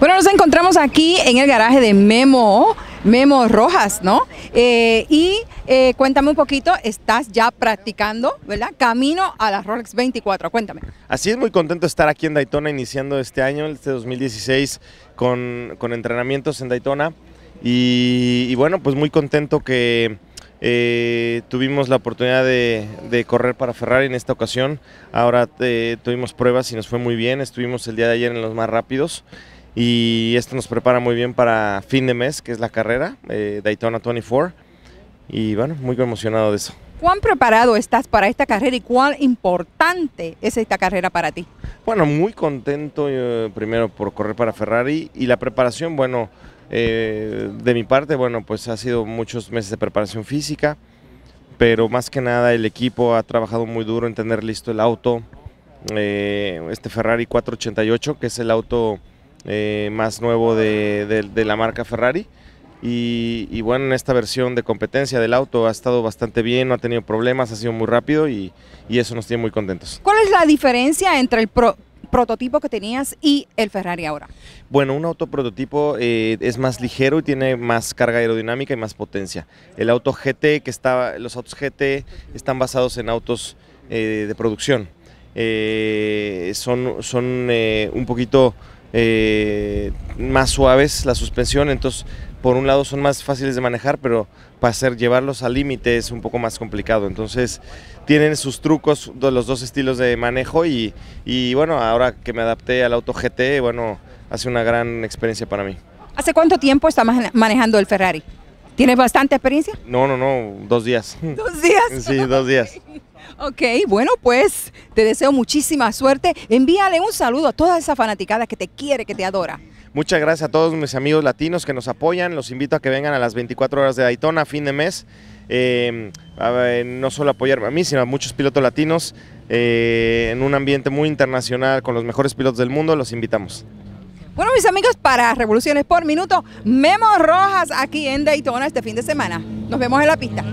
Bueno, nos encontramos aquí en el garaje de Memo, Memo Rojas, ¿no? Eh, y eh, cuéntame un poquito, estás ya practicando, ¿verdad? Camino a la Rolex 24, cuéntame. Así es, muy contento de estar aquí en Daytona iniciando este año, este 2016, con, entrenamientos en Daytona. Y, bueno, pues muy contento que eh, tuvimos la oportunidad de, de, correr para Ferrari en esta ocasión. Ahora tuvimos pruebas y nos fue muy bien. Estuvimos el día de ayer en los más rápidos y esto nos prepara muy bien para fin de mes, que es la carrera eh, Daytona 24. Y bueno, muy emocionado de eso. ¿Cuán preparado estás para esta carrera y cuán importante es esta carrera para ti? Bueno, muy contento eh, primero por correr para Ferrari y la preparación, bueno, eh, de mi parte, bueno, pues ha sido muchos meses de preparación física, pero más que nada el equipo ha trabajado muy duro en tener listo el auto, este Ferrari 488, que es el auto eh, más nuevo de, la marca Ferrari. Y, bueno, en esta versión de competencia del auto ha estado bastante bien, no ha tenido problemas, ha sido muy rápido y, y eso nos tiene muy contentos. ¿Cuál es la diferencia entre el prototipo que tenías y el Ferrari ahora? Bueno, un auto prototipo eh, es más ligero y tiene más carga aerodinámica y más potencia. El auto GT, que estaba los autos GT están basados en autos eh, de producción. son son un poquito eh, más suaves la suspensión, entonces por un lado son más fáciles de manejar, pero para hacer, llevarlos al límite es un poco más complicado. Entonces tienen sus trucos los dos estilos de manejo y, y bueno, ahora que me adapté al auto GT, bueno, hace una gran experiencia para mí. ¿Hace cuánto tiempo está manejando el Ferrari? ¿Tienes bastante experiencia? No, no, no, dos días. ¿Dos días? Sí, dos días. Ok, bueno, pues te deseo muchísima suerte. Envíale un saludo a toda esa fanaticada que te quiere, que te adora. Muchas gracias a todos mis amigos latinos que nos apoyan. Los invito a que vengan a las 24 horas de Daytona a fin de mes. Em, no solo apoyarme a mí, sino a muchos pilotos latinos eh, en un ambiente muy internacional con los mejores pilotos del mundo. Los invitamos. Bueno, mis amigos, para Revoluciones por Minuto, Memo Rojas aquí en Daytona este fin de semana. Nos vemos en la pista.